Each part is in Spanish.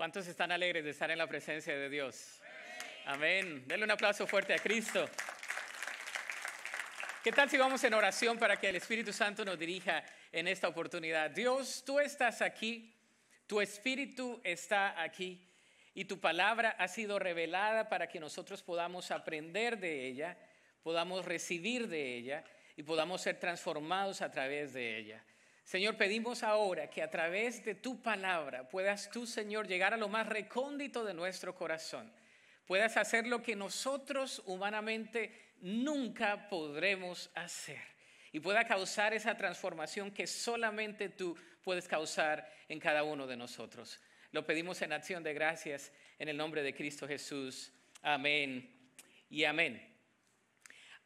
¿Cuántos están alegres de estar en la presencia de Dios? Amén. Denle un aplauso fuerte a Cristo. ¿Qué tal si vamos en oración para que el Espíritu Santo nos dirija en esta oportunidad? Dios, tú estás aquí, tu Espíritu está aquí y tu palabra ha sido revelada para que nosotros podamos aprender de ella, podamos recibir de ella y podamos ser transformados a través de ella. Señor, pedimos ahora que a través de tu palabra puedas tú, Señor, llegar a lo más recóndito de nuestro corazón. Puedas hacer lo que nosotros humanamente nunca podremos hacer. Y pueda causar esa transformación que solamente tú puedes causar en cada uno de nosotros. Lo pedimos en acción de gracias en el nombre de Cristo Jesús. Amén y amén.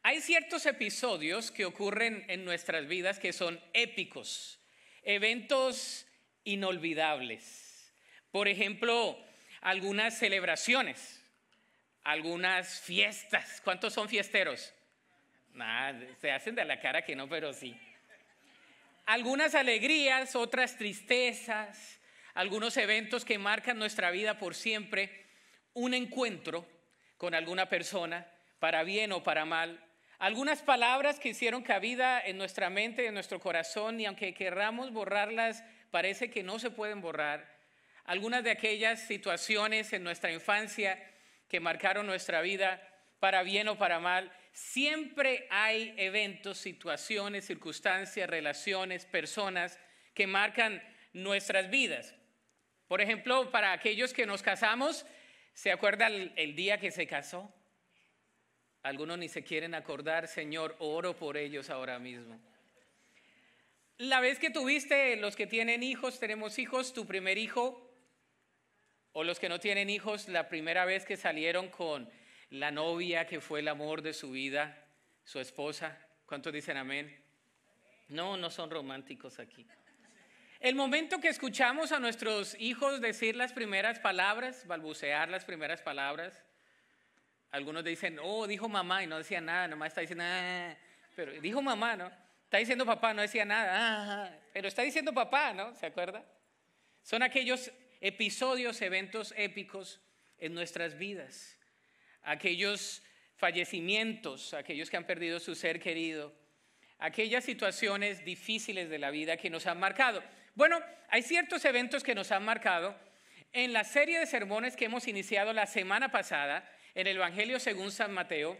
Hay ciertos episodios que ocurren en nuestras vidas que son épicos, eventos inolvidables. Por ejemplo, algunas celebraciones, algunas fiestas. ¿Cuántos son fiesteros? se hacen de la cara que no, pero sí. Algunas alegrías, otras tristezas, algunos eventos que marcan nuestra vida por siempre, un encuentro con alguna persona, para bien o para mal, algunas palabras que hicieron cabida en nuestra mente, en nuestro corazón, y aunque querramos borrarlas, parece que no se pueden borrar. Algunas de aquellas situaciones en nuestra infancia que marcaron nuestra vida, para bien o para mal, siempre hay eventos, situaciones, circunstancias, relaciones, personas que marcan nuestras vidas. Por ejemplo, para aquellos que nos casamos, ¿se acuerda el día que se casó? Algunos ni se quieren acordar, Señor, oro por ellos ahora mismo. La vez que tuviste, los que tienen hijos, tenemos hijos, tu primer hijo, o los que no tienen hijos, la primera vez que salieron con la novia que fue el amor de su vida, su esposa, ¿cuántos dicen amén? No, no son románticos aquí. El momento que escuchamos a nuestros hijos decir las primeras palabras, balbucear las primeras palabras, algunos dicen, oh, dijo mamá y no decía nada, nomás está diciendo, ah, pero dijo mamá, ¿no? Está diciendo papá, no decía nada, ah, ah, ah, pero está diciendo papá, ¿no? ¿Se acuerda? Son aquellos episodios, eventos épicos en nuestras vidas, aquellos fallecimientos, aquellos que han perdido su ser querido, aquellas situaciones difíciles de la vida que nos han marcado. Bueno, hay ciertos eventos que nos han marcado. En la serie de sermones que hemos iniciado la semana pasada, en el Evangelio según San Mateo,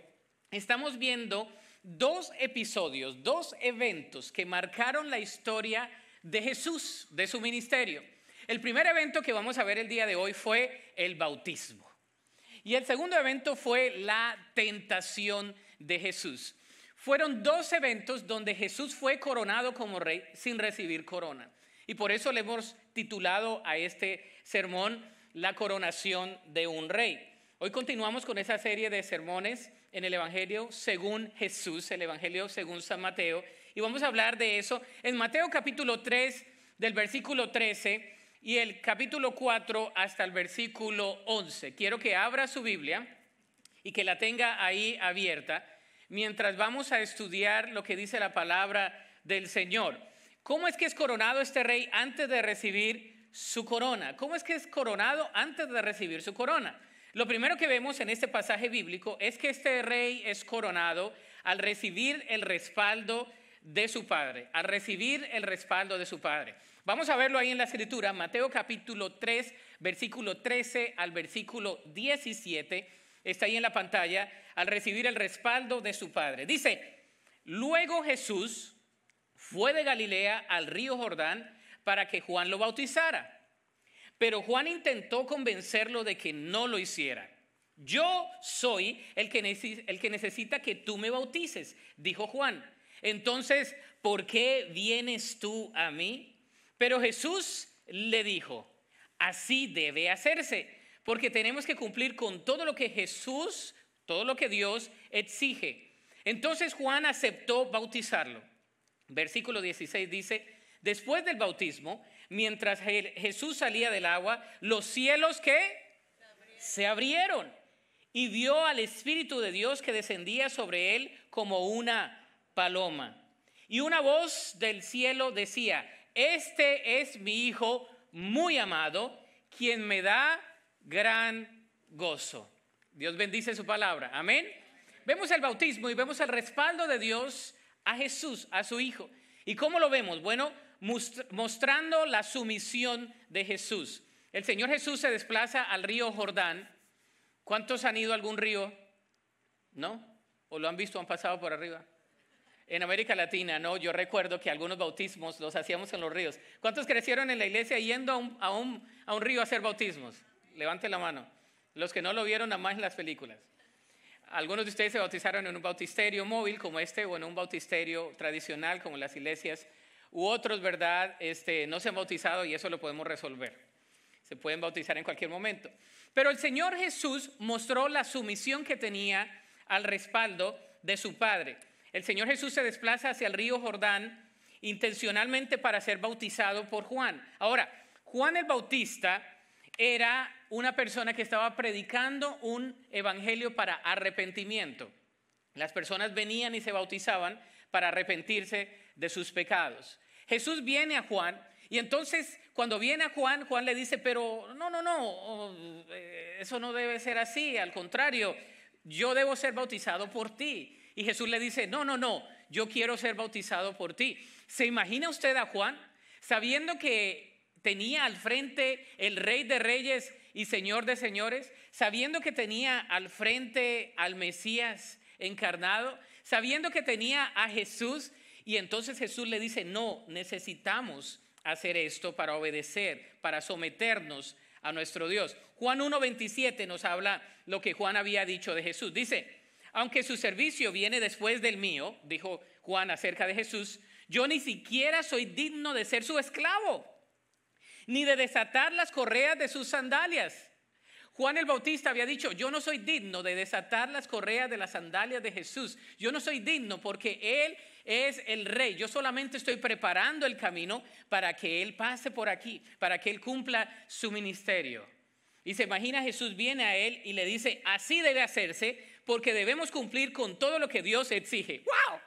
estamos viendo dos episodios, dos eventos que marcaron la historia de Jesús, de su ministerio. El primer evento que vamos a ver el día de hoy fue el bautismo. Y el segundo evento fue la tentación de Jesús. Fueron dos eventos donde Jesús fue coronado como rey sin recibir corona. Y por eso le hemos titulado a este sermón La coronación de un rey. Hoy continuamos con esa serie de sermones en el Evangelio según Jesús, el Evangelio según San Mateo, y vamos a hablar de eso en Mateo capítulo 3 del versículo 13 y el capítulo 4 hasta el versículo 11. Quiero que abra su Biblia y que la tenga ahí abierta mientras vamos a estudiar lo que dice la palabra del Señor. ¿Cómo es que es coronado este rey antes de recibir su corona? ¿Cómo es que es coronado antes de recibir su corona? Lo primero que vemos en este pasaje bíblico es que este rey es coronado al recibir el respaldo de su padre, al recibir el respaldo de su padre. Vamos a verlo ahí en la escritura, Mateo capítulo 3, versículo 13 al versículo 17, está ahí en la pantalla, al recibir el respaldo de su padre. Dice, luego Jesús fue de Galilea al río Jordán para que Juan lo bautizara. Pero Juan intentó convencerlo de que no lo hiciera. Yo soy el que, el que necesita que tú me bautices, dijo Juan. Entonces, ¿por qué vienes tú a mí? Pero Jesús le dijo, así debe hacerse, porque tenemos que cumplir con todo lo que Jesús, todo lo que Dios exige. Entonces Juan aceptó bautizarlo. Versículo 16 dice, después del bautismo, mientras Jesús salía del agua, los cielos que se abrieron y vio al Espíritu de Dios que descendía sobre él como una paloma. Y una voz del cielo decía, este es mi Hijo muy amado, quien me da gran gozo. Dios bendice su palabra. Amén. Vemos el bautismo y vemos el respaldo de Dios a Jesús, a su Hijo. ¿Y cómo lo vemos? Bueno, mostrando la sumisión de Jesús. El Señor Jesús se desplaza al río Jordán. ¿Cuántos han ido a algún río? ¿No? ¿O lo han visto, han pasado por arriba? En América Latina, no, yo recuerdo que algunos bautismos los hacíamos en los ríos. ¿Cuántos crecieron en la iglesia yendo a un, río a hacer bautismos? Levante la mano. Los que no lo vieron, nada más en las películas. Algunos de ustedes se bautizaron en un bautisterio móvil como este o en un bautisterio tradicional como las iglesias u otros, ¿verdad? Este, no se han bautizado y eso lo podemos resolver. Se pueden bautizar en cualquier momento. Pero el Señor Jesús mostró la sumisión que tenía al respaldo de su Padre. El Señor Jesús se desplaza hacia el río Jordán intencionalmente para ser bautizado por Juan. Ahora, Juan el Bautista era una persona que estaba predicando un evangelio para arrepentimiento. Las personas venían y se bautizaban para arrepentirse de sus pecados. Jesús viene a Juan y entonces cuando viene a Juan, Juan le dice, pero no, no, no, eh, eso no debe ser así, al contrario, yo debo ser bautizado por ti. Y Jesús le dice, no, no, no, yo quiero ser bautizado por ti. ¿Se imagina usted a Juan sabiendo que tenía al frente el rey de reyes y señor de señores, sabiendo que tenía al frente al Mesías encarnado, sabiendo que tenía a Jesús y entonces Jesús le dice, no, necesitamos hacer esto para obedecer, para someternos a nuestro Dios. Juan 1.27 nos habla lo que Juan había dicho de Jesús. Dice, aunque su servicio viene después del mío, dijo Juan acerca de Jesús, yo ni siquiera soy digno de ser su esclavo, ni de desatar las correas de sus sandalias. Juan el Bautista había dicho, yo no soy digno de desatar las correas de las sandalias de Jesús. Yo no soy digno porque Él es el rey. Yo solamente estoy preparando el camino para que Él pase por aquí, para que Él cumpla su ministerio. Y se imagina Jesús viene a Él y le dice, así debe hacerse porque debemos cumplir con todo lo que Dios exige. ¡Wow!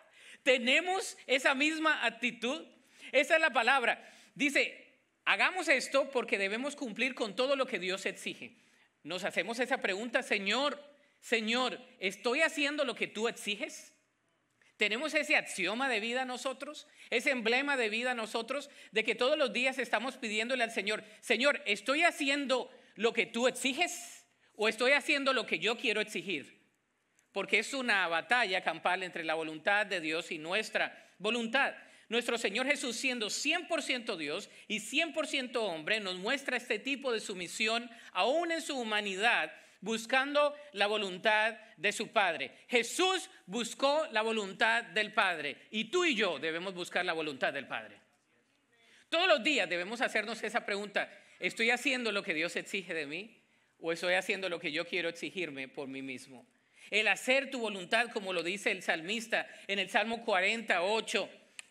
Tenemos esa misma actitud. Esa es la palabra. Dice, hagamos esto porque debemos cumplir con todo lo que Dios exige. Nos hacemos esa pregunta, Señor, Señor, ¿estoy haciendo lo que tú exiges? Tenemos ese axioma de vida nosotros, ese emblema de vida nosotros, de que todos los días estamos pidiéndole al Señor, Señor, ¿estoy haciendo lo que tú exiges o estoy haciendo lo que yo quiero exigir? Porque es una batalla campal entre la voluntad de Dios y nuestra voluntad. Nuestro Señor Jesús, siendo 100% Dios y 100% hombre, nos muestra este tipo de sumisión aún en su humanidad, buscando la voluntad de su Padre. Jesús buscó la voluntad del Padre y tú y yo debemos buscar la voluntad del Padre. Todos los días debemos hacernos esa pregunta, ¿estoy haciendo lo que Dios exige de mí o estoy haciendo lo que yo quiero exigirme por mí mismo? El hacer tu voluntad, como lo dice el salmista en el Salmo 48,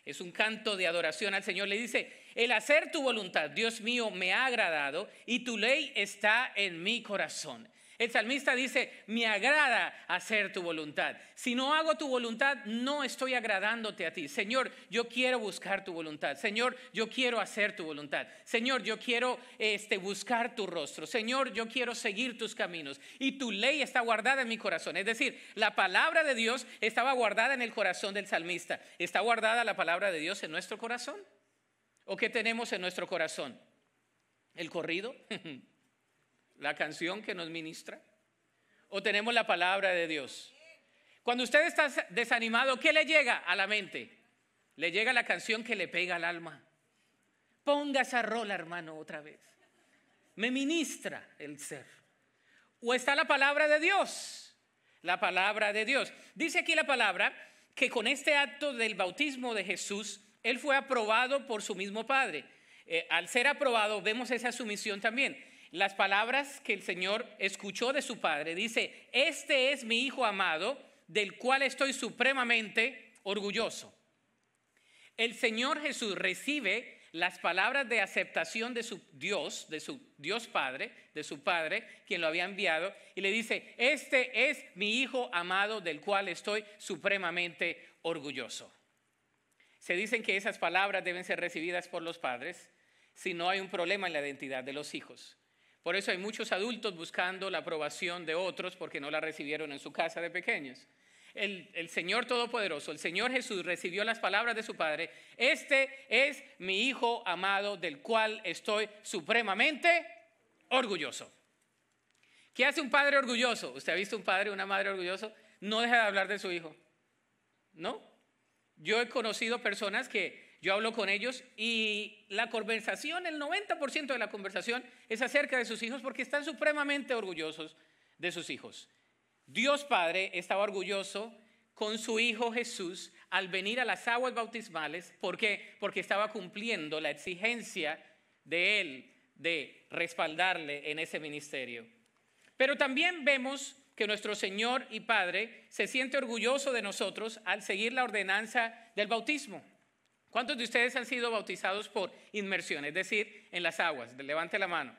es un canto de adoración al Señor, le dice, el hacer tu voluntad, Dios mío, me ha agradado y tu ley está en mi corazón. El salmista dice, me agrada hacer tu voluntad. Si no hago tu voluntad, no estoy agradándote a ti. Señor, yo quiero buscar tu voluntad. Señor, yo quiero hacer tu voluntad. Señor, yo quiero este, buscar tu rostro. Señor, yo quiero seguir tus caminos. Y tu ley está guardada en mi corazón. Es decir, la palabra de Dios estaba guardada en el corazón del salmista. ¿Está guardada la palabra de Dios en nuestro corazón? ¿O qué tenemos en nuestro corazón? ¿El corrido? la canción que nos ministra? ¿O tenemos la palabra de Dios? Cuando usted está desanimado, ¿qué le llega a la mente? Le llega la canción que le pega al alma. Ponga esa rola, hermano, otra vez. Me ministra el ser. O está la palabra de Dios. La palabra de Dios. Dice aquí la palabra que con este acto del bautismo de Jesús, Él fue aprobado por su mismo Padre. Eh, al ser aprobado, vemos esa sumisión también. Las palabras que el Señor escuchó de su padre, dice, este es mi hijo amado, del cual estoy supremamente orgulloso. El Señor Jesús recibe las palabras de aceptación de su Dios, de su Dios Padre, de su Padre, quien lo había enviado, y le dice, este es mi hijo amado, del cual estoy supremamente orgulloso. Se dicen que esas palabras deben ser recibidas por los padres si no hay un problema en la identidad de los hijos. Por eso hay muchos adultos buscando la aprobación de otros porque no la recibieron en su casa de pequeños. El, Señor Todopoderoso, el Señor Jesús recibió las palabras de su Padre. Este es mi Hijo amado del cual estoy supremamente orgulloso. ¿Qué hace un padre orgulloso? ¿Usted ha visto un padre, una madre orgulloso? No deja de hablar de su hijo. ¿No? Yo he conocido personas que yo hablo con ellos y la conversación, el 90% de la conversación es acerca de sus hijos porque están supremamente orgullosos de sus hijos. Dios Padre estaba orgulloso con su Hijo Jesús al venir a las aguas bautismales. ¿Por Porque estaba cumpliendo la exigencia de Él de respaldarle en ese ministerio. Pero también vemos que nuestro Señor y Padre se siente orgulloso de nosotros al seguir la ordenanza del bautismo. ¿Cuántos de ustedes han sido bautizados por inmersión, es decir, en las aguas? Levante la mano.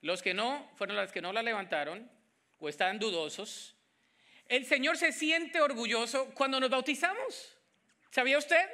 Los que no, fueron las que no la levantaron o están dudosos. El Señor se siente orgulloso cuando nos bautizamos. ¿Sabía usted?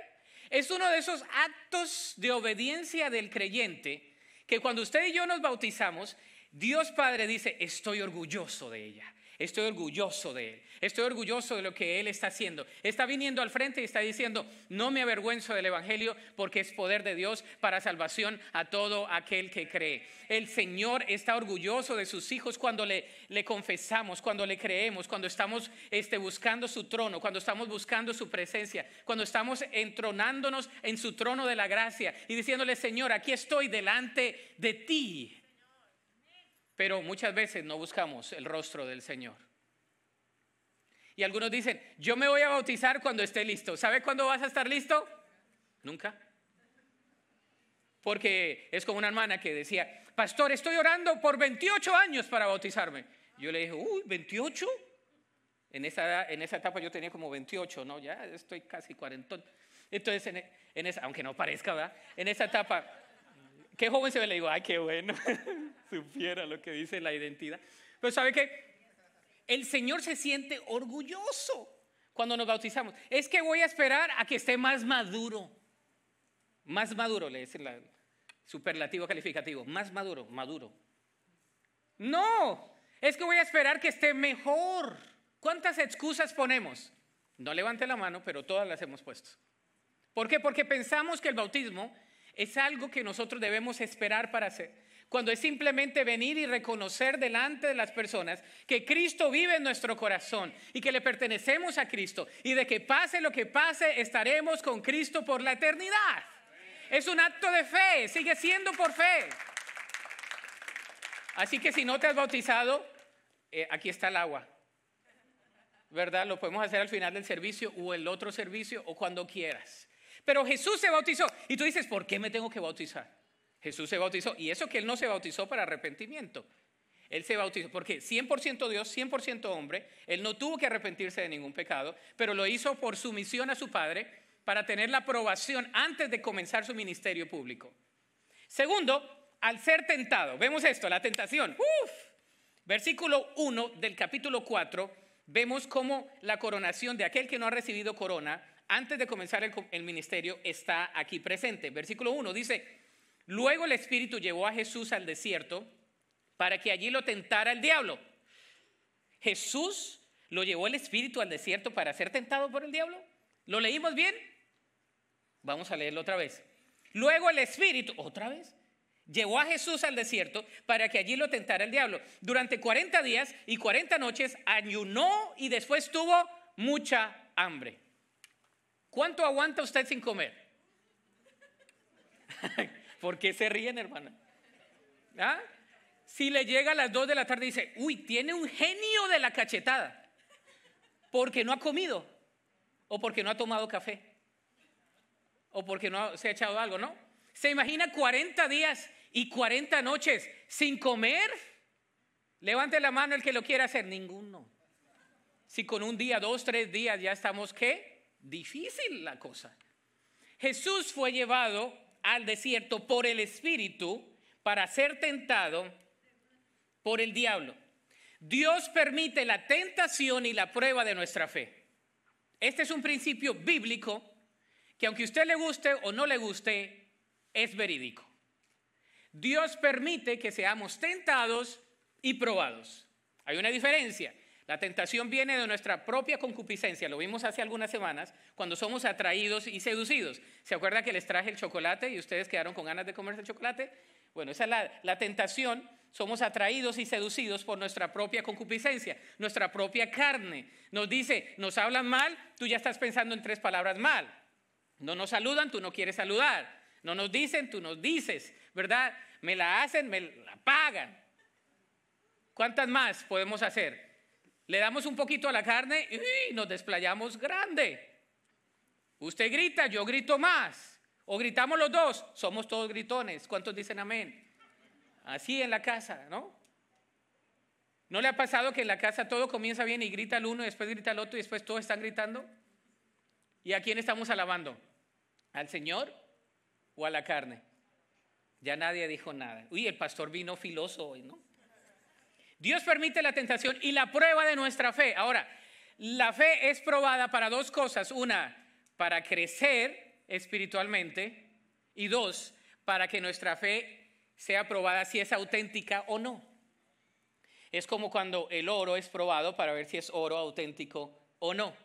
Es uno de esos actos de obediencia del creyente que cuando usted y yo nos bautizamos, Dios Padre dice, estoy orgulloso de ella. Estoy orgulloso de Él. Estoy orgulloso de lo que Él está haciendo. Está viniendo al frente y está diciendo, no me avergüenzo del Evangelio porque es poder de Dios para salvación a todo aquel que cree. El Señor está orgulloso de sus hijos cuando le, le confesamos, cuando le creemos, cuando estamos este, buscando su trono, cuando estamos buscando su presencia, cuando estamos entronándonos en su trono de la gracia y diciéndole, Señor, aquí estoy delante de ti. Pero muchas veces no buscamos el rostro del Señor. Y algunos dicen, yo me voy a bautizar cuando esté listo. ¿Sabe cuándo vas a estar listo? Nunca. Porque es como una hermana que decía, pastor, estoy orando por 28 años para bautizarme. Yo le dije, uy, ¿28? En esa, en esa etapa yo tenía como 28, ¿no? Ya estoy casi cuarentón. Entonces, aunque no parezca, ¿verdad? En esa etapa qué joven se ve, le digo, ay, qué bueno, supiera lo que dice la identidad. Pero sabe que el Señor se siente orgulloso cuando nos bautizamos. Es que voy a esperar a que esté más maduro. Más maduro, le dice el superlativo calificativo. Más maduro, maduro. No, es que voy a esperar que esté mejor. ¿Cuántas excusas ponemos? No levante la mano, pero todas las hemos puesto. ¿Por qué? Porque pensamos que el bautismo es algo que nosotros debemos esperar para hacer. Cuando es simplemente venir y reconocer delante de las personas que Cristo vive en nuestro corazón y que le pertenecemos a Cristo y de que pase lo que pase, estaremos con Cristo por la eternidad. Es un acto de fe, sigue siendo por fe. Así que si no te has bautizado, eh, aquí está el agua. ¿Verdad? Lo podemos hacer al final del servicio o el otro servicio o cuando quieras pero Jesús se bautizó. Y tú dices, ¿por qué me tengo que bautizar? Jesús se bautizó. Y eso que él no se bautizó para arrepentimiento. Él se bautizó porque 100% Dios, 100% hombre. Él no tuvo que arrepentirse de ningún pecado, pero lo hizo por sumisión a su Padre para tener la aprobación antes de comenzar su ministerio público. Segundo, al ser tentado. Vemos esto, la tentación. Uf. Versículo 1 del capítulo 4, vemos cómo la coronación de aquel que no ha recibido corona antes de comenzar el, ministerio, está aquí presente. Versículo 1 dice, luego el Espíritu llevó a Jesús al desierto para que allí lo tentara el diablo. Jesús lo llevó el Espíritu al desierto para ser tentado por el diablo. ¿Lo leímos bien? Vamos a leerlo otra vez. Luego el Espíritu, otra vez, llevó a Jesús al desierto para que allí lo tentara el diablo. Durante 40 días y 40 noches ayunó y después tuvo mucha hambre. ¿Cuánto aguanta usted sin comer? ¿Por qué se ríen, hermana? ¿Ah? Si le llega a las 2 de la tarde y dice, uy, tiene un genio de la cachetada, porque no ha comido, o porque no ha tomado café, o porque no se ha echado algo, ¿no? ¿Se imagina 40 días y 40 noches sin comer? Levante la mano el que lo quiera hacer, ninguno. Si con un día, dos, tres días ya estamos, ¿qué? difícil la cosa. Jesús fue llevado al desierto por el Espíritu para ser tentado por el diablo. Dios permite la tentación y la prueba de nuestra fe. Este es un principio bíblico que aunque a usted le guste o no le guste, es verídico. Dios permite que seamos tentados y probados. Hay una diferencia. La tentación viene de nuestra propia concupiscencia, lo vimos hace algunas semanas, cuando somos atraídos y seducidos. ¿Se acuerda que les traje el chocolate y ustedes quedaron con ganas de comerse el chocolate? Bueno, esa es la, la tentación. Somos atraídos y seducidos por nuestra propia concupiscencia, nuestra propia carne. Nos dice, nos hablan mal, tú ya estás pensando en tres palabras mal. No nos saludan, tú no quieres saludar. No nos dicen, tú nos dices, ¿verdad? Me la hacen, me la pagan. ¿Cuántas más podemos hacer? Le damos un poquito a la carne y nos desplayamos grande. Usted grita, yo grito más. O gritamos los dos, somos todos gritones. ¿Cuántos dicen amén? Así en la casa, ¿no? ¿No le ha pasado que en la casa todo comienza bien y grita el uno, y después grita el otro y después todos están gritando? ¿Y a quién estamos alabando? ¿Al Señor o a la carne? Ya nadie dijo nada. Uy, el pastor vino filoso hoy, ¿no? Dios permite la tentación y la prueba de nuestra fe. Ahora, la fe es probada para dos cosas. Una, para crecer espiritualmente y dos, para que nuestra fe sea probada si es auténtica o no. Es como cuando el oro es probado para ver si es oro auténtico o no.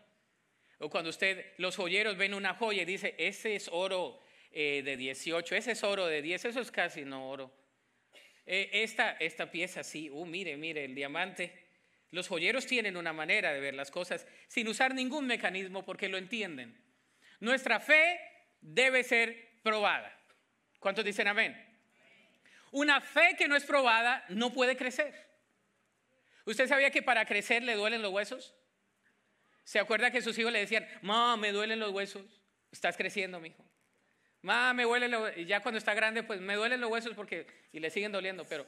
O cuando usted, los joyeros ven una joya y dice, ese es oro eh, de 18, ese es oro de 10, eso es casi no oro. Eh, esta, esta pieza sí, uh, mire, mire, el diamante. Los joyeros tienen una manera de ver las cosas sin usar ningún mecanismo porque lo entienden. Nuestra fe debe ser probada. ¿Cuántos dicen amén? Una fe que no es probada no puede crecer. ¿Usted sabía que para crecer le duelen los huesos? ¿Se acuerda que sus hijos le decían, mamá, me duelen los huesos? Estás creciendo, hijo me duele, y ya cuando está grande, pues me duelen los huesos porque, y le siguen doliendo, pero...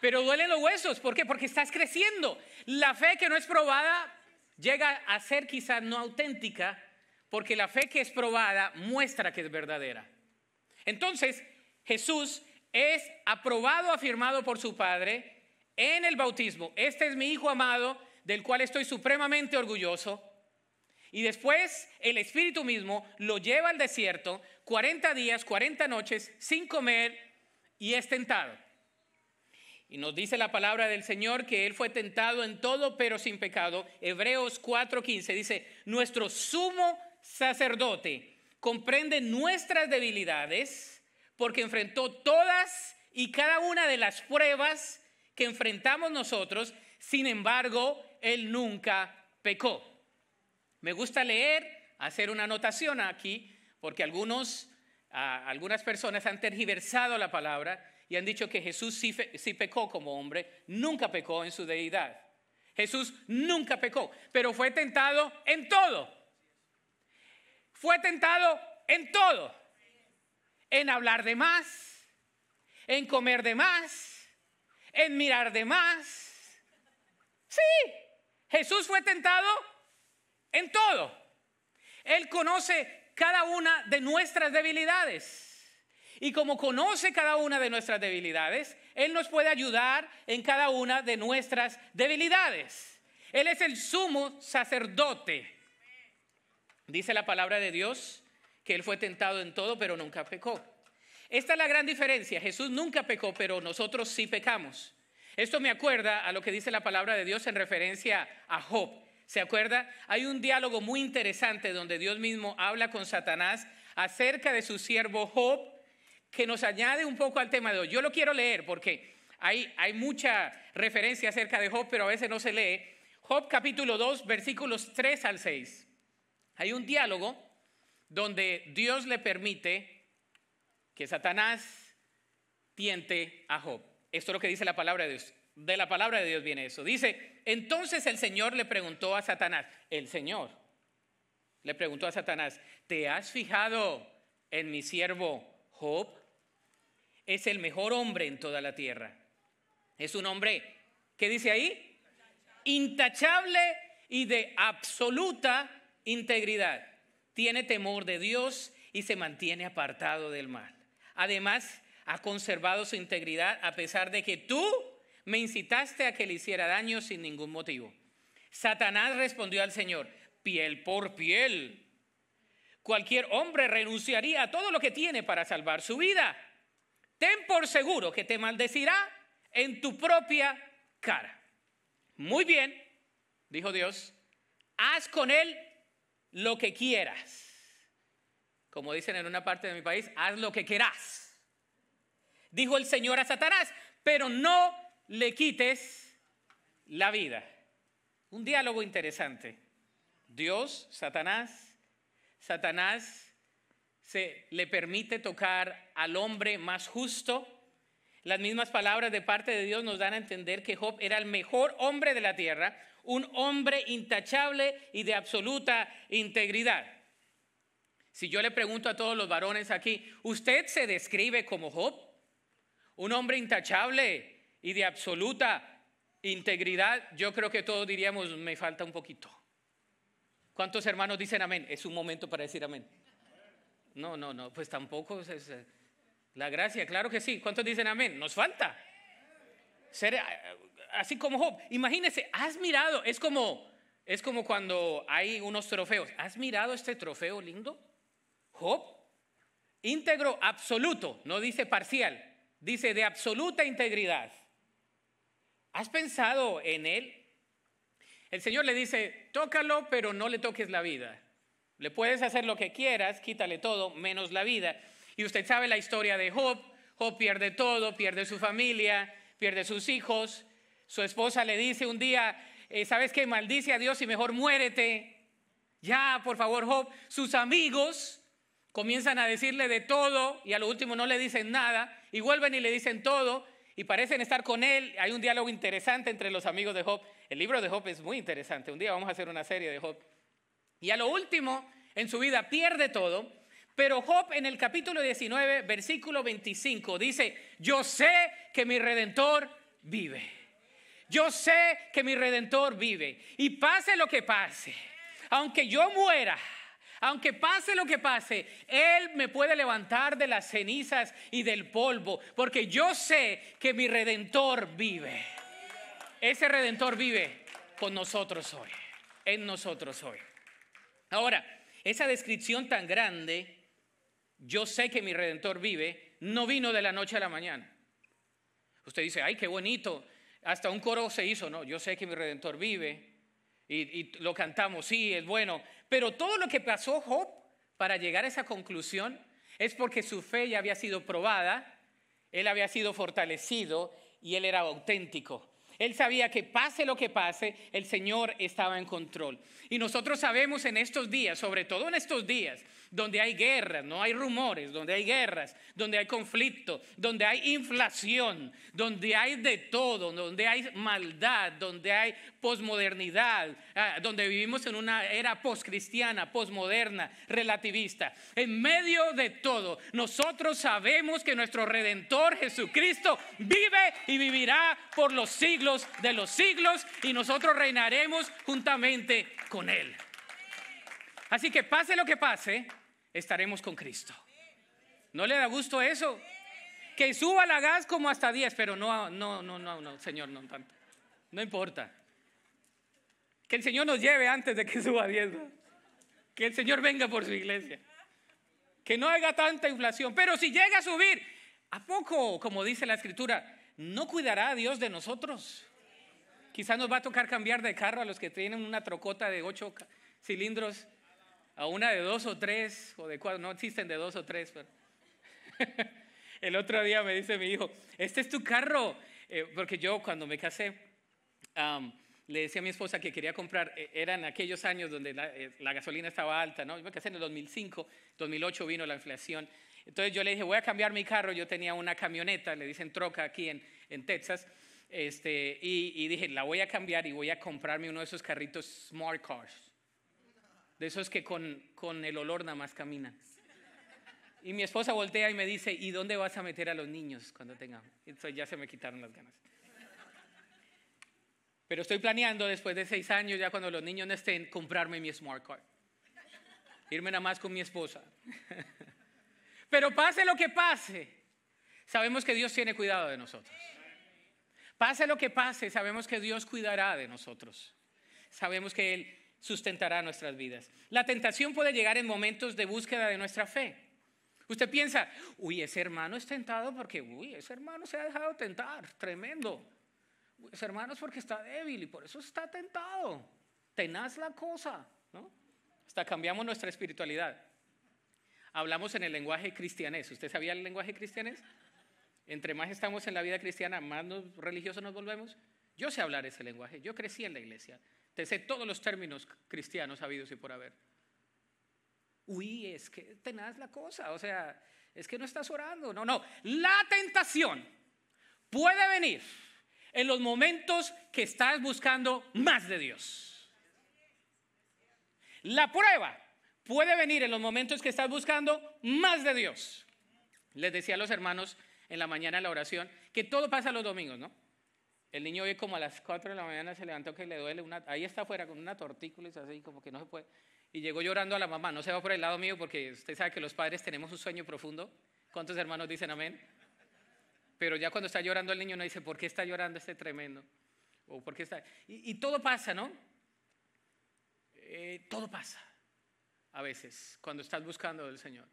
Pero duelen los huesos, ¿por qué? Porque estás creciendo. La fe que no es probada llega a ser quizás no auténtica, porque la fe que es probada muestra que es verdadera. Entonces, Jesús es aprobado, afirmado por su Padre en el bautismo. Este es mi Hijo amado, del cual estoy supremamente orgulloso. Y después el Espíritu mismo lo lleva al desierto 40 días, 40 noches, sin comer y es tentado. Y nos dice la palabra del Señor que Él fue tentado en todo, pero sin pecado. Hebreos 4:15 dice, nuestro sumo sacerdote comprende nuestras debilidades porque enfrentó todas y cada una de las pruebas que enfrentamos nosotros, sin embargo, Él nunca pecó. Me gusta leer, hacer una anotación aquí, porque algunos, algunas personas han tergiversado la palabra y han dicho que Jesús sí, pecó como hombre, nunca pecó en su deidad. Jesús nunca pecó, pero fue tentado en todo. Fue tentado en todo. En hablar de más, en comer de más, en mirar de más. Sí, Jesús fue tentado en todo. Él conoce cada una de nuestras debilidades. Y como conoce cada una de nuestras debilidades, Él nos puede ayudar en cada una de nuestras debilidades. Él es el sumo sacerdote. Dice la palabra de Dios que Él fue tentado en todo, pero nunca pecó. Esta es la gran diferencia. Jesús nunca pecó, pero nosotros sí pecamos. Esto me acuerda a lo que dice la palabra de Dios en referencia a Job. ¿Se acuerda? Hay un diálogo muy interesante donde Dios mismo habla con Satanás acerca de su siervo Job, que nos añade un poco al tema de hoy. Yo lo quiero leer porque hay, hay mucha referencia acerca de Job, pero a veces no se lee. Job capítulo 2, versículos 3 al 6. Hay un diálogo donde Dios le permite que Satanás tiente a Job. Esto es lo que dice la palabra de Dios. De la palabra de Dios viene eso. Dice, entonces el Señor le preguntó a Satanás, el Señor le preguntó a Satanás, ¿te has fijado en mi siervo Job? Es el mejor hombre en toda la tierra. Es un hombre, ¿qué dice ahí? Intachable y de absoluta integridad. Tiene temor de Dios y se mantiene apartado del mal. Además, ha conservado su integridad a pesar de que tú me incitaste a que le hiciera daño sin ningún motivo. Satanás respondió al Señor, piel por piel. Cualquier hombre renunciaría a todo lo que tiene para salvar su vida. Ten por seguro que te maldecirá en tu propia cara. Muy bien, dijo Dios, haz con él lo que quieras. Como dicen en una parte de mi país, haz lo que quieras. Dijo el Señor a Satanás, pero no le quites la vida. Un diálogo interesante. Dios, Satanás, Satanás se le permite tocar al hombre más justo. Las mismas palabras de parte de Dios nos dan a entender que Job era el mejor hombre de la tierra, un hombre intachable y de absoluta integridad. Si yo le pregunto a todos los varones aquí, ¿usted se describe como Job? Un hombre intachable, y de absoluta integridad, yo creo que todos diríamos, me falta un poquito. ¿Cuántos hermanos dicen amén? Es un momento para decir amén. No, no, no, pues tampoco es, eh, la gracia, claro que sí. ¿Cuántos dicen amén? Nos falta. Ser, eh, así como Job, imagínense, has mirado, es como, es como cuando hay unos trofeos. ¿Has mirado este trofeo lindo? Job, íntegro absoluto, no dice parcial, dice de absoluta integridad. ¿Has pensado en él? El Señor le dice, tócalo, pero no le toques la vida. Le puedes hacer lo que quieras, quítale todo, menos la vida. Y usted sabe la historia de Job. Job pierde todo, pierde su familia, pierde sus hijos. Su esposa le dice un día, eh, ¿sabes qué? Maldice a Dios y mejor muérete. Ya, por favor, Job. Sus amigos comienzan a decirle de todo y a lo último no le dicen nada y vuelven y le dicen todo y parecen estar con él. Hay un diálogo interesante entre los amigos de Job. El libro de Job es muy interesante. Un día vamos a hacer una serie de Job. Y a lo último, en su vida pierde todo. Pero Job en el capítulo 19, versículo 25, dice, yo sé que mi redentor vive. Yo sé que mi redentor vive. Y pase lo que pase, aunque yo muera, aunque pase lo que pase, Él me puede levantar de las cenizas y del polvo, porque yo sé que mi redentor vive. Ese redentor vive con nosotros hoy, en nosotros hoy. Ahora, esa descripción tan grande, yo sé que mi redentor vive, no vino de la noche a la mañana. Usted dice, ay, qué bonito, hasta un coro se hizo, no, yo sé que mi redentor vive. Y, lo cantamos, sí, es bueno, pero todo lo que pasó Job para llegar a esa conclusión es porque su fe ya había sido probada, él había sido fortalecido y él era auténtico. Él sabía que pase lo que pase, el Señor estaba en control. Y nosotros sabemos en estos días, sobre todo en estos días, donde hay guerras, no hay rumores, donde hay guerras, donde hay conflicto, donde hay inflación, donde hay de todo, donde hay maldad, donde hay posmodernidad, ah, donde vivimos en una era poscristiana, posmoderna, relativista. En medio de todo, nosotros sabemos que nuestro Redentor Jesucristo vive y vivirá por los siglos de los siglos y nosotros reinaremos juntamente con Él. Así que pase lo que pase, estaremos con Cristo. ¿No le da gusto eso? Que suba la gas como hasta 10, pero no, no, no, no, Señor, no tanto. No importa. Que el Señor nos lleve antes de que suba 10. Que el Señor venga por su iglesia. Que no haya tanta inflación. Pero si llega a subir, ¿a poco, como dice la Escritura, no cuidará a Dios de nosotros? Quizás nos va a tocar cambiar de carro a los que tienen una trocota de 8 cilindros a una de dos o tres, o de cuatro, no existen de dos o tres, el otro día me dice mi hijo, este es tu carro, eh, porque yo cuando me casé, le decía a mi esposa que quería comprar, eh, eran aquellos años donde eh, la, gasolina estaba alta, ¿no? Yo me casé en el 2005, 2008 vino la inflación. Entonces yo le dije, voy a cambiar mi carro, yo tenía una camioneta, le dicen troca aquí en, Texas, este, y, y dije, la voy a cambiar y voy a comprarme uno de esos carritos smart cars. De eso es que con, el olor nada más camina. Y mi esposa voltea y me dice, ¿y dónde vas a meter a los niños cuando tengamos? Entonces ya se me quitaron las ganas. Pero estoy planeando después de seis años, ya cuando los niños no estén, comprarme mi smart card. Irme nada más con mi esposa. Pero pase lo que pase, sabemos que Dios tiene cuidado de nosotros. Pase lo que pase, sabemos que Dios cuidará de nosotros. Sabemos que Él sustentará nuestras vidas. La tentación puede llegar en momentos de búsqueda de nuestra fe. Usted piensa, uy, ese hermano es tentado porque, uy, ese hermano se ha dejado tentar, tremendo. Uy, ese hermano es porque está débil y por eso está tentado. Tenaz la cosa, ¿no? Hasta cambiamos nuestra espiritualidad. Hablamos en el lenguaje cristianés. ¿Usted sabía el lenguaje cristianés? Entre más estamos en la vida cristiana, más religiosos nos volvemos. Yo sé hablar ese lenguaje, yo crecí en la iglesia, te sé todos los términos cristianos habidos y por haber. Uy, es que tenaz la cosa, o sea, es que no estás orando. No, no, la tentación puede venir en los momentos que estás buscando más de Dios. La prueba puede venir en los momentos que estás buscando más de Dios. Les decía a los hermanos en la mañana en la oración que todo pasa los domingos, ¿no? El niño hoy como a las 4 de la mañana se levantó que le duele una... Ahí está afuera con una tortícula y así como que no se puede. Y llegó llorando a la mamá. No se va por el lado mío porque usted sabe que los padres tenemos un sueño profundo. ¿Cuántos hermanos dicen amén? Pero ya cuando está llorando el niño no dice, ¿por qué está llorando este tremendo? O ¿por está...? Y, todo pasa, ¿no? Eh, todo pasa a veces cuando estás buscando al Señor.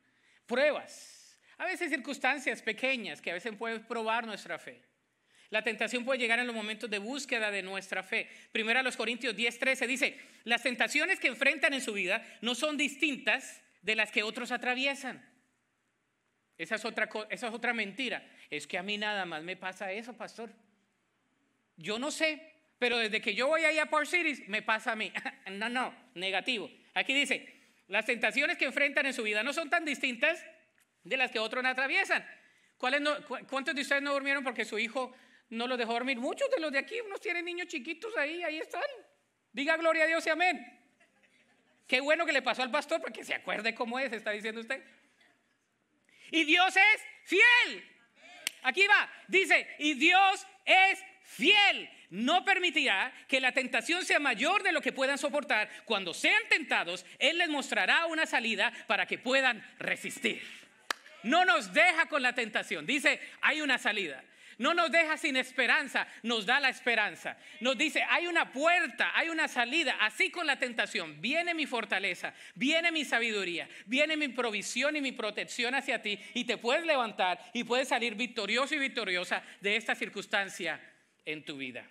Pruebas. A veces circunstancias pequeñas que a veces pueden probar nuestra fe. La tentación puede llegar en los momentos de búsqueda de nuestra fe. Primero a los Corintios 10:13 dice, las tentaciones que enfrentan en su vida no son distintas de las que otros atraviesan. Esa es otra, esa es otra mentira. Es que a mí nada más me pasa eso, pastor. Yo no sé, pero desde que yo voy ahí a Port Cities, me pasa a mí. no, no, negativo. Aquí dice, las tentaciones que enfrentan en su vida no son tan distintas de las que otros no atraviesan. ¿Cuántos de ustedes no durmieron porque su hijo no los dejó dormir. Muchos de los de aquí, unos tienen niños chiquitos ahí, ahí están. Diga gloria a Dios y amén. Qué bueno que le pasó al pastor para que se acuerde cómo es, está diciendo usted. Y Dios es fiel. Aquí va. Dice, y Dios es fiel. No permitirá que la tentación sea mayor de lo que puedan soportar. Cuando sean tentados, Él les mostrará una salida para que puedan resistir. No nos deja con la tentación. Dice, hay una salida. No nos deja sin esperanza, nos da la esperanza. Nos dice, hay una puerta, hay una salida. Así con la tentación, viene mi fortaleza, viene mi sabiduría, viene mi provisión y mi protección hacia ti. Y te puedes levantar y puedes salir victorioso y victoriosa de esta circunstancia en tu vida.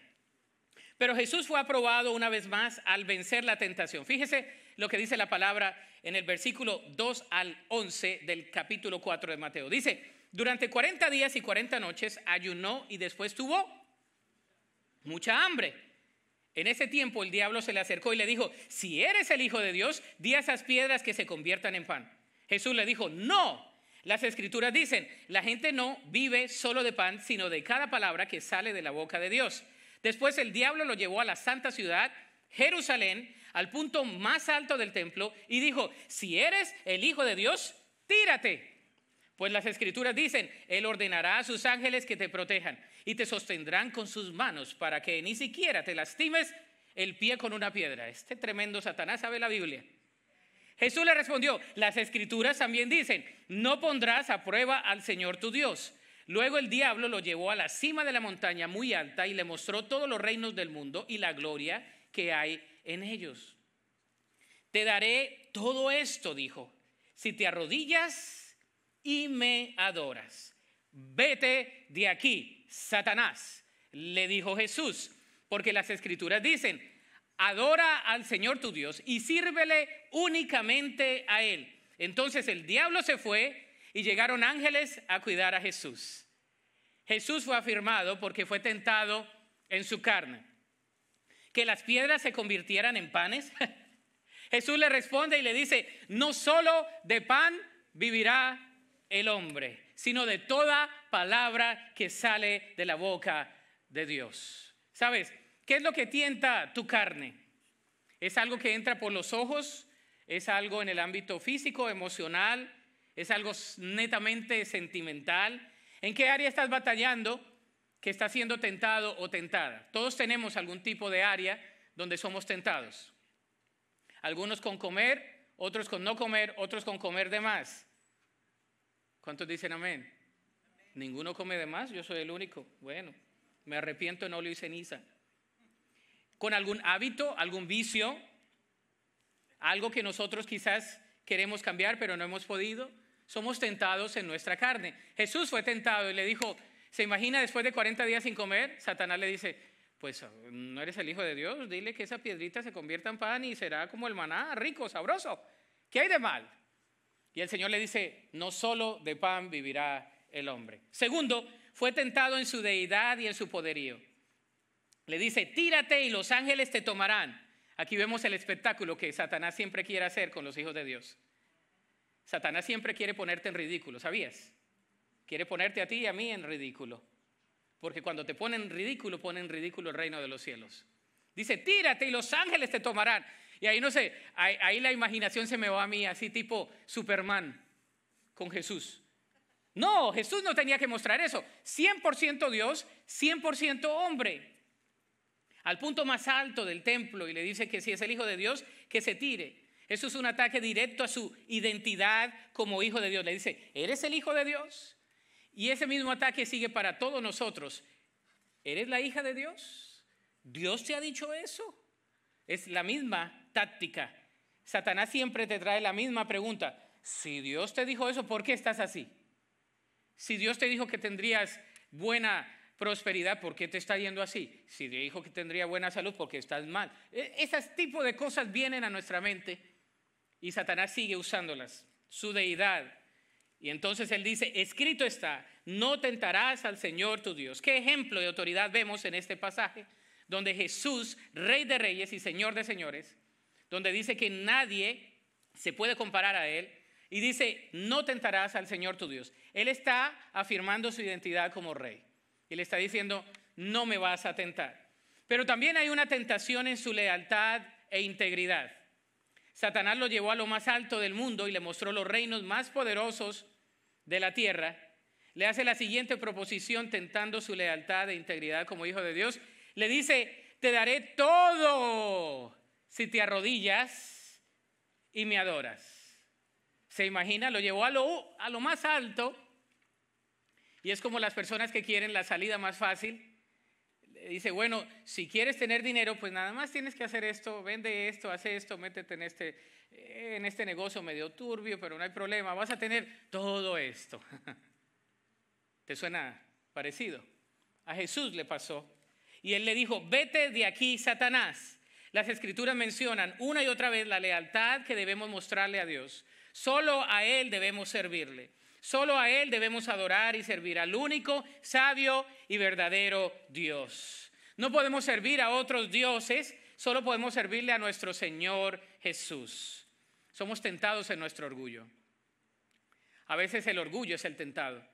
Pero Jesús fue aprobado una vez más al vencer la tentación. Fíjese lo que dice la palabra en el versículo 2 al 11 del capítulo 4 de Mateo. Dice, durante 40 días y 40 noches ayunó y después tuvo mucha hambre. En ese tiempo el diablo se le acercó y le dijo, si eres el Hijo de Dios, di a esas piedras que se conviertan en pan. Jesús le dijo, no, las escrituras dicen, la gente no vive solo de pan, sino de cada palabra que sale de la boca de Dios. Después el diablo lo llevó a la santa ciudad, Jerusalén, al punto más alto del templo, y dijo, si eres el Hijo de Dios, tírate pues las escrituras dicen, Él ordenará a sus ángeles que te protejan y te sostendrán con sus manos para que ni siquiera te lastimes el pie con una piedra. Este tremendo Satanás sabe la Biblia. Jesús le respondió, las escrituras también dicen, no pondrás a prueba al Señor tu Dios. Luego el diablo lo llevó a la cima de la montaña muy alta y le mostró todos los reinos del mundo y la gloria que hay en ellos. Te daré todo esto, dijo, si te arrodillas y me adoras. Vete de aquí, Satanás, le dijo Jesús, porque las escrituras dicen, adora al Señor tu Dios y sírvele únicamente a Él. Entonces el diablo se fue y llegaron ángeles a cuidar a Jesús. Jesús fue afirmado porque fue tentado en su carne. Que las piedras se convirtieran en panes. Jesús le responde y le dice, no solo de pan vivirá el hombre, sino de toda palabra que sale de la boca de Dios. ¿Sabes? ¿Qué es lo que tienta tu carne? ¿Es algo que entra por los ojos? ¿Es algo en el ámbito físico, emocional? ¿Es algo netamente sentimental? ¿En qué área estás batallando que estás siendo tentado o tentada? Todos tenemos algún tipo de área donde somos tentados. Algunos con comer, otros con no comer, otros con comer de más. ¿Cuántos dicen amén? Ninguno come de más, yo soy el único. Bueno, me arrepiento en óleo y ceniza. Con algún hábito, algún vicio, algo que nosotros quizás queremos cambiar pero no hemos podido, somos tentados en nuestra carne. Jesús fue tentado y le dijo, ¿se imagina después de 40 días sin comer? Satanás le dice, pues no eres el Hijo de Dios, dile que esa piedrita se convierta en pan y será como el maná, rico, sabroso. ¿Qué hay de mal? Y el Señor le dice, no solo de pan vivirá el hombre. Segundo, fue tentado en su deidad y en su poderío. Le dice, tírate y los ángeles te tomarán. Aquí vemos el espectáculo que Satanás siempre quiere hacer con los hijos de Dios. Satanás siempre quiere ponerte en ridículo, ¿sabías? Quiere ponerte a ti y a mí en ridículo. Porque cuando te ponen en ridículo, ponen en ridículo el reino de los cielos. Dice, tírate y los ángeles te tomarán. Y ahí no sé, ahí, la imaginación se me va a mí, así tipo Superman con Jesús. No, Jesús no tenía que mostrar eso. 100% Dios, 100% hombre. Al punto más alto del templo y le dice que si es el Hijo de Dios, que se tire. Eso es un ataque directo a su identidad como Hijo de Dios. Le dice, ¿eres el Hijo de Dios? Y ese mismo ataque sigue para todos nosotros. ¿Eres la hija de Dios? ¿Dios te ha dicho eso? Es la misma táctica. Satanás siempre te trae la misma pregunta. Si Dios te dijo eso, ¿por qué estás así? Si Dios te dijo que tendrías buena prosperidad, ¿por qué te está yendo así? Si Dios dijo que tendría buena salud, ¿por qué estás mal? E-, esas tipo de cosas vienen a nuestra mente y Satanás sigue usándolas, su deidad. Y entonces él dice, escrito está, no tentarás al Señor tu Dios. ¿Qué ejemplo de autoridad vemos en este pasaje? Donde Jesús, Rey de Reyes y Señor de Señores, donde dice que nadie se puede comparar a Él. Y dice, no tentarás al Señor tu Dios. Él está afirmando su identidad como rey. Y le está diciendo, no me vas a tentar. Pero también hay una tentación en su lealtad e integridad. Satanás lo llevó a lo más alto del mundo y le mostró los reinos más poderosos de la tierra. Le hace la siguiente proposición tentando su lealtad e integridad como hijo de Dios. Le dice, te daré todo si te arrodillas y me adoras. Se imagina, lo llevó a lo, a lo más alto. Y es como las personas que quieren la salida más fácil. Le dice, bueno, si quieres tener dinero, pues nada más tienes que hacer esto, vende esto, hace esto, métete en este, en este negocio medio turbio, pero no hay problema, vas a tener todo esto. ¿Te suena parecido? A Jesús le pasó. Y él le dijo, vete de aquí, Satanás las escrituras mencionan una y otra vez la lealtad que debemos mostrarle a Dios. Solo a Él debemos servirle. Solo a Él debemos adorar y servir al único, sabio y verdadero Dios. No podemos servir a otros dioses, solo podemos servirle a nuestro Señor Jesús. Somos tentados en nuestro orgullo. A veces el orgullo es el tentado.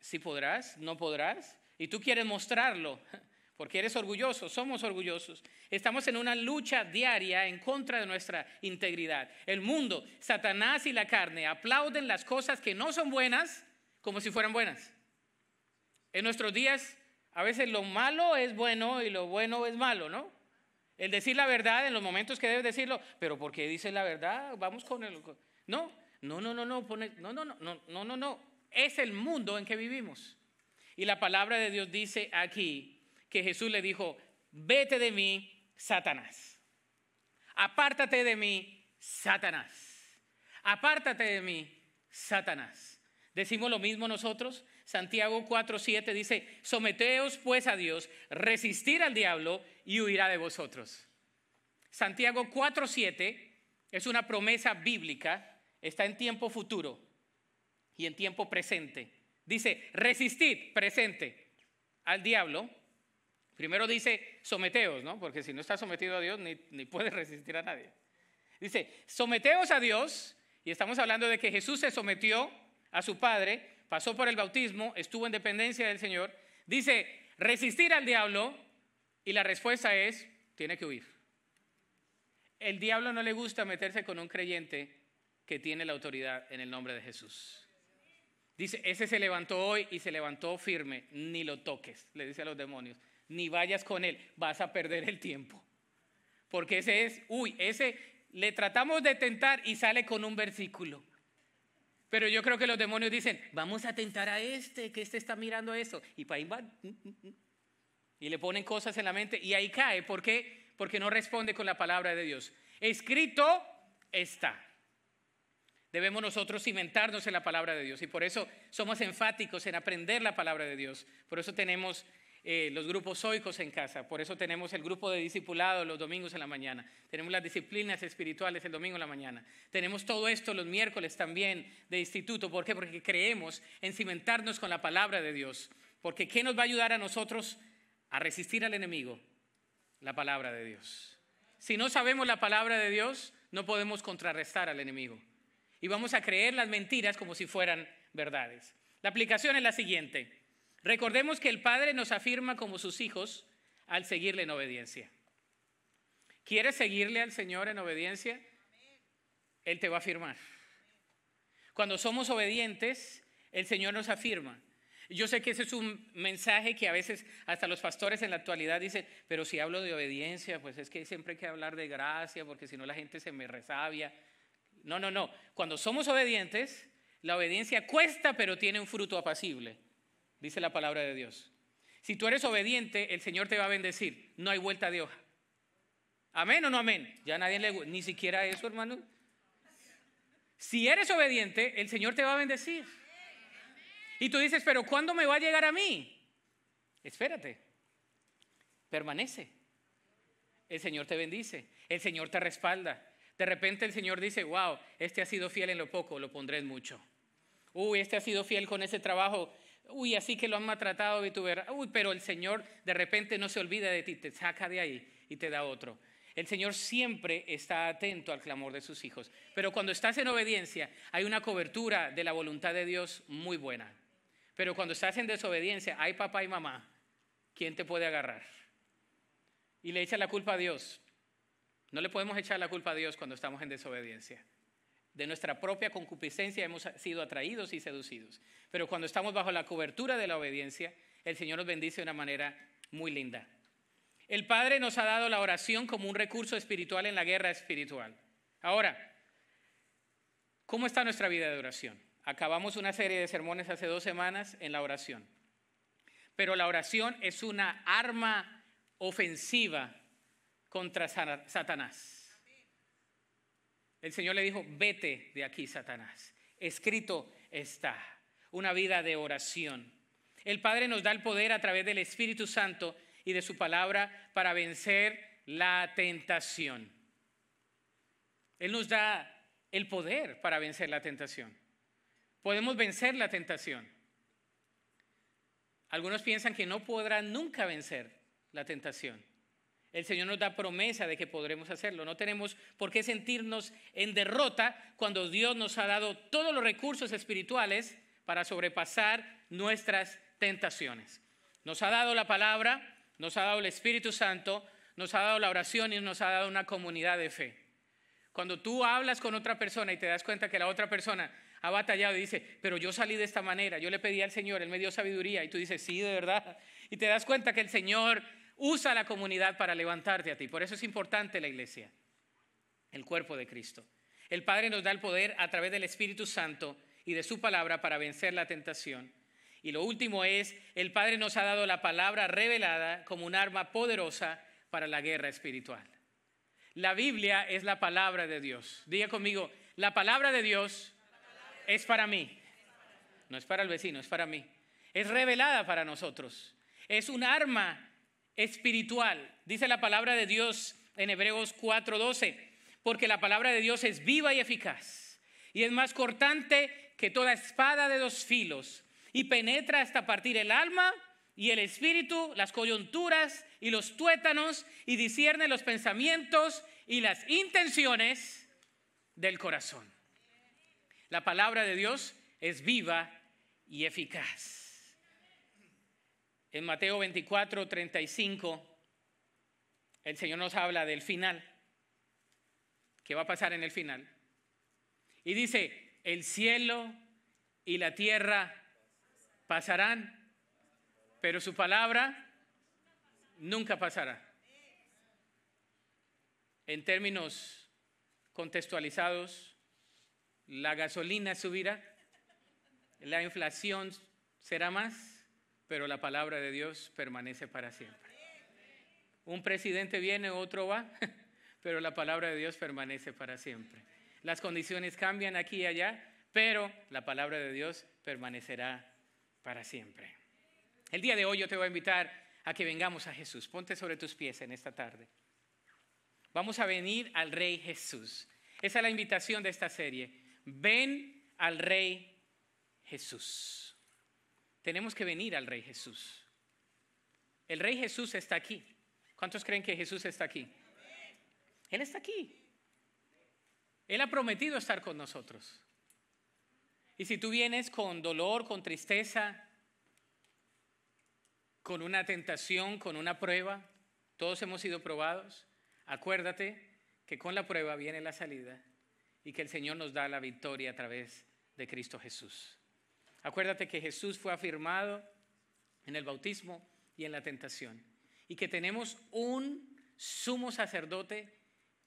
Si podrás, no podrás. Y tú quieres mostrarlo porque eres orgulloso, somos orgullosos. Estamos en una lucha diaria en contra de nuestra integridad. El mundo, Satanás y la carne aplauden las cosas que no son buenas como si fueran buenas. En nuestros días, a veces lo malo es bueno y lo bueno es malo, ¿no? El decir la verdad en los momentos que debes decirlo, pero ¿por qué dices la verdad? Vamos con el... No, no, no, no, no, no, no, no, no, no, no, no. Es el mundo en que vivimos. Y la palabra de Dios dice aquí, que Jesús le dijo, vete de mí, Satanás. Apártate de mí, Satanás. Apártate de mí, Satanás. Decimos lo mismo nosotros. Santiago 4:7 dice, someteos pues a Dios, resistir al diablo y huirá de vosotros. Santiago 4:7 es una promesa bíblica, está en tiempo futuro y en tiempo presente. Dice, resistid presente al diablo Primero dice, someteos, ¿no? Porque si no estás sometido a Dios, ni, puede puedes resistir a nadie. Dice, someteos a Dios, y estamos hablando de que Jesús se sometió a su Padre, pasó por el bautismo, estuvo en dependencia del Señor. Dice, resistir al diablo, y la respuesta es, tiene que huir. El diablo no le gusta meterse con un creyente que tiene la autoridad en el nombre de Jesús. Dice, ese se levantó hoy y se levantó firme, ni lo toques, le dice a los demonios ni vayas con él, vas a perder el tiempo. Porque ese es, uy, ese le tratamos de tentar y sale con un versículo. Pero yo creo que los demonios dicen, vamos a tentar a este, que este está mirando eso. Y para ahí van. Mm, mm, mm. Y le ponen cosas en la mente y ahí cae. ¿Por qué? Porque no responde con la palabra de Dios. Escrito está. Debemos nosotros cimentarnos en la palabra de Dios. Y por eso somos enfáticos en aprender la palabra de Dios. Por eso tenemos eh, los grupos zoicos en casa. Por eso tenemos el grupo de discipulado los domingos en la mañana. Tenemos las disciplinas espirituales el domingo en la mañana. Tenemos todo esto los miércoles también de instituto. ¿Por qué? Porque creemos en cimentarnos con la palabra de Dios. Porque ¿qué nos va a ayudar a nosotros a resistir al enemigo? La palabra de Dios. Si no sabemos la palabra de Dios, no podemos contrarrestar al enemigo. Y vamos a creer las mentiras como si fueran verdades. La aplicación es la siguiente. Recordemos que el Padre nos afirma como sus hijos al seguirle en obediencia. ¿Quieres seguirle al Señor en obediencia? Él te va a afirmar. Cuando somos obedientes, el Señor nos afirma. Yo sé que ese es un mensaje que a veces hasta los pastores en la actualidad dicen, pero si hablo de obediencia, pues es que siempre hay que hablar de gracia, porque si no la gente se me resabia. No, no, no. Cuando somos obedientes, la obediencia cuesta, pero tiene un fruto apacible dice la palabra de Dios. Si tú eres obediente, el Señor te va a bendecir. No hay vuelta de hoja. Amén o no amén. Ya nadie le ni siquiera eso, hermano. Si eres obediente, el Señor te va a bendecir. Y tú dices, pero ¿cuándo me va a llegar a mí? Espérate. Permanece. El Señor te bendice. El Señor te respalda. De repente el Señor dice, wow, este ha sido fiel en lo poco, lo pondré en mucho. Uy, este ha sido fiel con ese trabajo, uy, así que lo han maltratado y uy, pero el Señor de repente no se olvida de ti, te saca de ahí y te da otro. El Señor siempre está atento al clamor de sus hijos, pero cuando estás en obediencia hay una cobertura de la voluntad de Dios muy buena. Pero cuando estás en desobediencia, hay papá y mamá, ¿quién te puede agarrar? Y le echa la culpa a Dios. No le podemos echar la culpa a Dios cuando estamos en desobediencia. De nuestra propia concupiscencia hemos sido atraídos y seducidos. Pero cuando estamos bajo la cobertura de la obediencia, el Señor nos bendice de una manera muy linda. El Padre nos ha dado la oración como un recurso espiritual en la guerra espiritual. Ahora, ¿cómo está nuestra vida de oración? Acabamos una serie de sermones hace dos semanas en la oración. Pero la oración es una arma ofensiva contra Satanás. El Señor le dijo, vete de aquí, Satanás. Escrito está. Una vida de oración. El Padre nos da el poder a través del Espíritu Santo y de su palabra para vencer la tentación. Él nos da el poder para vencer la tentación. Podemos vencer la tentación. Algunos piensan que no podrán nunca vencer la tentación. El Señor nos da promesa de que podremos hacerlo. No tenemos por qué sentirnos en derrota cuando Dios nos ha dado todos los recursos espirituales para sobrepasar nuestras tentaciones. Nos ha dado la palabra, nos ha dado el Espíritu Santo, nos ha dado la oración y nos ha dado una comunidad de fe. Cuando tú hablas con otra persona y te das cuenta que la otra persona ha batallado y dice, pero yo salí de esta manera, yo le pedí al Señor, Él me dio sabiduría, y tú dices, sí, de verdad. Y te das cuenta que el Señor Usa la comunidad para levantarte a ti. Por eso es importante la iglesia, el cuerpo de Cristo. El Padre nos da el poder a través del Espíritu Santo y de su palabra para vencer la tentación. Y lo último es, el Padre nos ha dado la palabra revelada como un arma poderosa para la guerra espiritual. La Biblia es la palabra de Dios. Diga conmigo, la palabra de Dios es para mí. No es para el vecino, es para mí. Es revelada para nosotros. Es un arma espiritual. Dice la palabra de Dios en Hebreos 4:12, porque la palabra de Dios es viva y eficaz y es más cortante que toda espada de dos filos y penetra hasta partir el alma y el espíritu, las coyunturas y los tuétanos y discierne los pensamientos y las intenciones del corazón. La palabra de Dios es viva y eficaz. En Mateo 24, 35, el Señor nos habla del final. ¿Qué va a pasar en el final? Y dice, el cielo y la tierra pasarán, pero su palabra nunca pasará. En términos contextualizados, la gasolina subirá, la inflación será más, pero la palabra de Dios permanece para siempre. Un presidente viene, otro va, pero la palabra de Dios permanece para siempre. Las condiciones cambian aquí y allá, pero la palabra de Dios permanecerá para siempre. El día de hoy yo te voy a invitar a que vengamos a Jesús. Ponte sobre tus pies en esta tarde. Vamos a venir al Rey Jesús. Esa es la invitación de esta serie. Ven al Rey Jesús. Tenemos que venir al Rey Jesús. El Rey Jesús está aquí. ¿Cuántos creen que Jesús está aquí? Él está aquí. Él ha prometido estar con nosotros. Y si tú vienes con dolor, con tristeza, con una tentación, con una prueba, todos hemos sido probados, acuérdate que con la prueba viene la salida y que el Señor nos da la victoria a través de Cristo Jesús. Acuérdate que Jesús fue afirmado en el bautismo y en la tentación. Y que tenemos un sumo sacerdote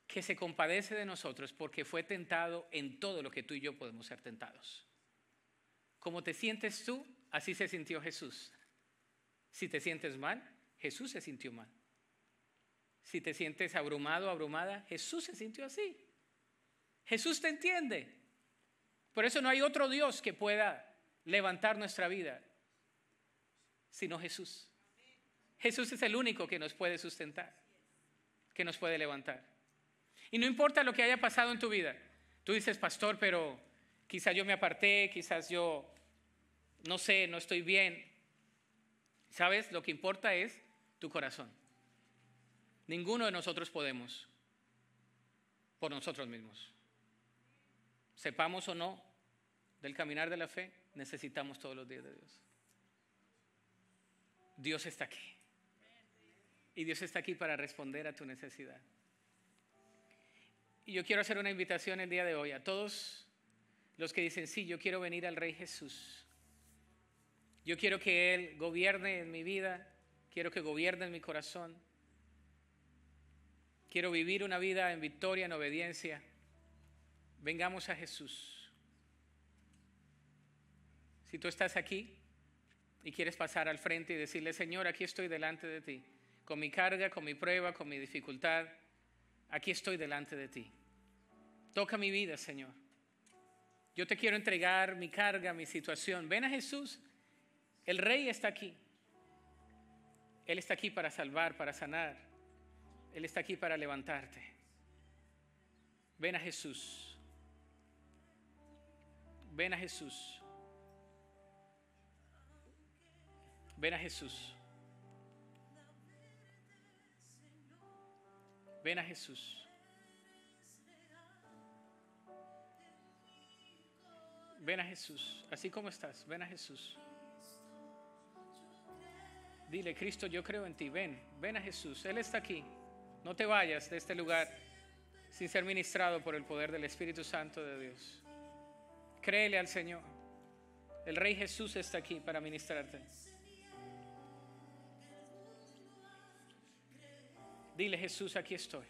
que se compadece de nosotros porque fue tentado en todo lo que tú y yo podemos ser tentados. Como te sientes tú, así se sintió Jesús. Si te sientes mal, Jesús se sintió mal. Si te sientes abrumado, abrumada, Jesús se sintió así. Jesús te entiende. Por eso no hay otro Dios que pueda levantar nuestra vida, sino Jesús. Jesús es el único que nos puede sustentar, que nos puede levantar. Y no importa lo que haya pasado en tu vida. Tú dices, pastor, pero quizás yo me aparté, quizás yo, no sé, no estoy bien. ¿Sabes? Lo que importa es tu corazón. Ninguno de nosotros podemos por nosotros mismos. Sepamos o no, del caminar de la fe necesitamos todos los días de Dios. Dios está aquí. Y Dios está aquí para responder a tu necesidad. Y yo quiero hacer una invitación el día de hoy a todos los que dicen, sí, yo quiero venir al Rey Jesús. Yo quiero que Él gobierne en mi vida, quiero que gobierne en mi corazón. Quiero vivir una vida en victoria, en obediencia. Vengamos a Jesús. Si tú estás aquí y quieres pasar al frente y decirle, Señor, aquí estoy delante de ti, con mi carga, con mi prueba, con mi dificultad, aquí estoy delante de ti. Toca mi vida, Señor. Yo te quiero entregar mi carga, mi situación. Ven a Jesús. El rey está aquí. Él está aquí para salvar, para sanar. Él está aquí para levantarte. Ven a Jesús. Ven a Jesús. Ven a Jesús. Ven a Jesús. Ven a Jesús, así como estás, ven a Jesús. Dile, Cristo, yo creo en ti, ven, ven a Jesús, Él está aquí. No te vayas de este lugar sin ser ministrado por el poder del Espíritu Santo de Dios. Créele al Señor. El Rey Jesús está aquí para ministrarte. Dile, Jesús, aquí estoy.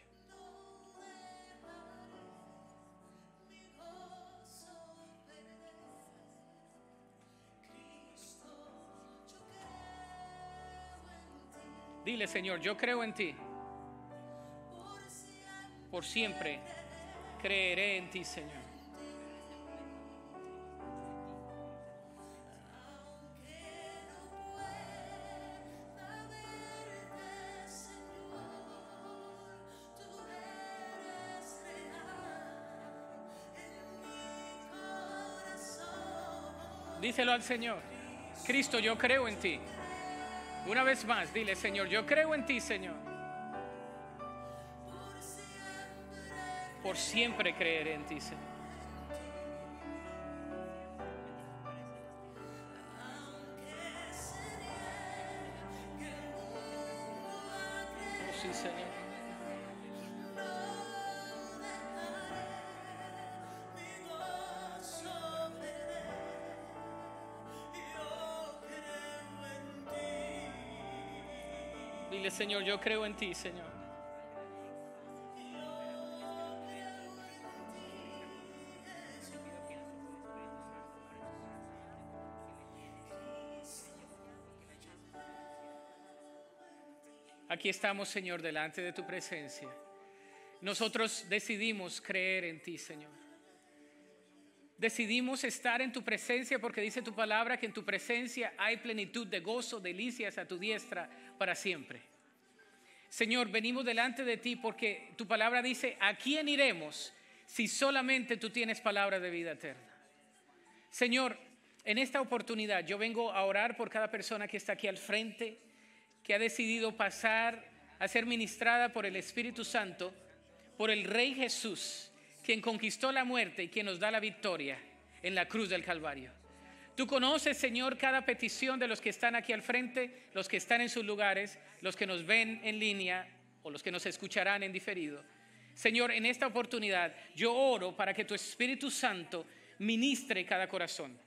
Dile, Señor, yo creo en ti. Por siempre creeré en ti, Señor. Díselo al Señor. Cristo, yo creo en ti. Una vez más, dile, Señor, yo creo en ti, Señor. Por siempre creeré en ti, Señor. Señor, yo creo en ti, Señor. Aquí estamos, Señor, delante de tu presencia. Nosotros decidimos creer en ti, Señor. Decidimos estar en tu presencia porque dice tu palabra que en tu presencia hay plenitud de gozo, delicias a tu diestra para siempre. Señor, venimos delante de ti porque tu palabra dice, ¿a quién iremos si solamente tú tienes palabra de vida eterna? Señor, en esta oportunidad yo vengo a orar por cada persona que está aquí al frente, que ha decidido pasar a ser ministrada por el Espíritu Santo, por el Rey Jesús, quien conquistó la muerte y quien nos da la victoria en la cruz del Calvario. Tú conoces, Señor, cada petición de los que están aquí al frente, los que están en sus lugares, los que nos ven en línea o los que nos escucharán en diferido. Señor, en esta oportunidad yo oro para que tu Espíritu Santo ministre cada corazón,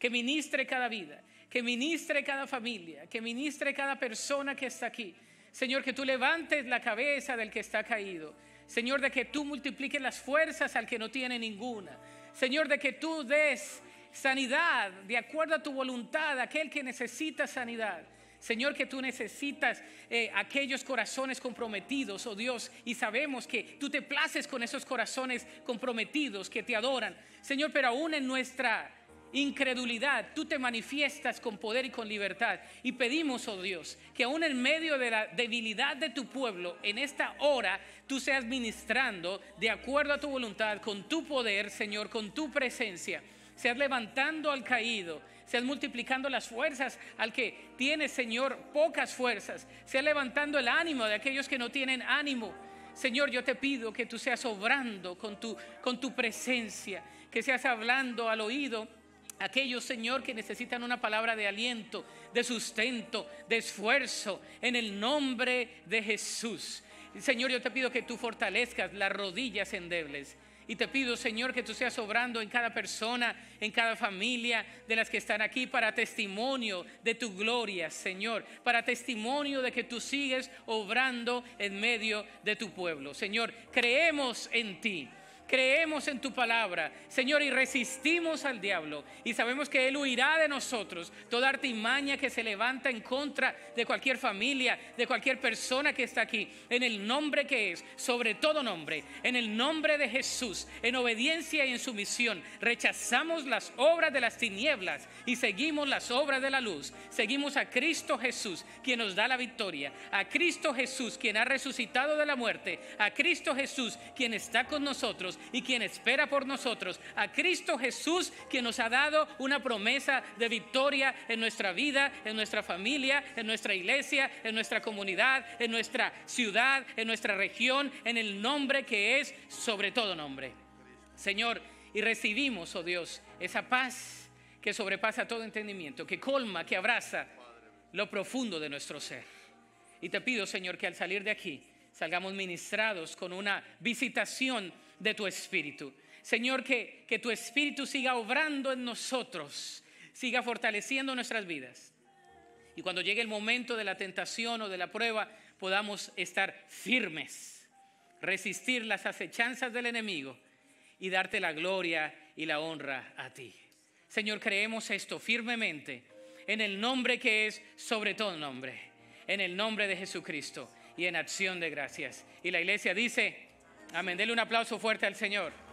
que ministre cada vida, que ministre cada familia, que ministre cada persona que está aquí. Señor, que tú levantes la cabeza del que está caído. Señor, de que tú multipliques las fuerzas al que no tiene ninguna. Señor, de que tú des sanidad de acuerdo a tu voluntad, aquel que necesita sanidad. Señor, que tú necesitas eh, aquellos corazones comprometidos, oh Dios, y sabemos que tú te places con esos corazones comprometidos que te adoran. Señor, pero aún en nuestra incredulidad, tú te manifiestas con poder y con libertad. Y pedimos, oh Dios, que aún en medio de la debilidad de tu pueblo, en esta hora, tú seas ministrando de acuerdo a tu voluntad, con tu poder, Señor, con tu presencia seas levantando al caído, seas multiplicando las fuerzas al que tiene, Señor, pocas fuerzas, seas levantando el ánimo de aquellos que no tienen ánimo. Señor, yo te pido que tú seas obrando con tu, con tu presencia, que seas hablando al oído a aquellos, Señor, que necesitan una palabra de aliento, de sustento, de esfuerzo, en el nombre de Jesús. Señor, yo te pido que tú fortalezcas las rodillas endebles y te pido, Señor, que tú seas obrando en cada persona, en cada familia de las que están aquí, para testimonio de tu gloria, Señor, para testimonio de que tú sigues obrando en medio de tu pueblo. Señor, creemos en ti creemos en tu palabra, Señor, y resistimos al diablo. Y sabemos que Él huirá de nosotros toda artimaña que se levanta en contra de cualquier familia, de cualquier persona que está aquí, en el nombre que es, sobre todo nombre, en el nombre de Jesús, en obediencia y en sumisión. Rechazamos las obras de las tinieblas y seguimos las obras de la luz. Seguimos a Cristo Jesús, quien nos da la victoria. A Cristo Jesús, quien ha resucitado de la muerte. A Cristo Jesús, quien está con nosotros y quien espera por nosotros, a Cristo Jesús, quien nos ha dado una promesa de victoria en nuestra vida, en nuestra familia, en nuestra iglesia, en nuestra comunidad, en nuestra ciudad, en nuestra región, en el nombre que es sobre todo nombre. Señor, y recibimos, oh Dios, esa paz que sobrepasa todo entendimiento, que colma, que abraza lo profundo de nuestro ser. Y te pido, Señor, que al salir de aquí salgamos ministrados con una visitación de tu espíritu. Señor, que, que tu espíritu siga obrando en nosotros, siga fortaleciendo nuestras vidas. Y cuando llegue el momento de la tentación o de la prueba, podamos estar firmes, resistir las acechanzas del enemigo y darte la gloria y la honra a ti. Señor, creemos esto firmemente en el nombre que es sobre todo nombre, en el nombre de Jesucristo y en acción de gracias. Y la iglesia dice... Amén. un aplauso fuerte al Señor.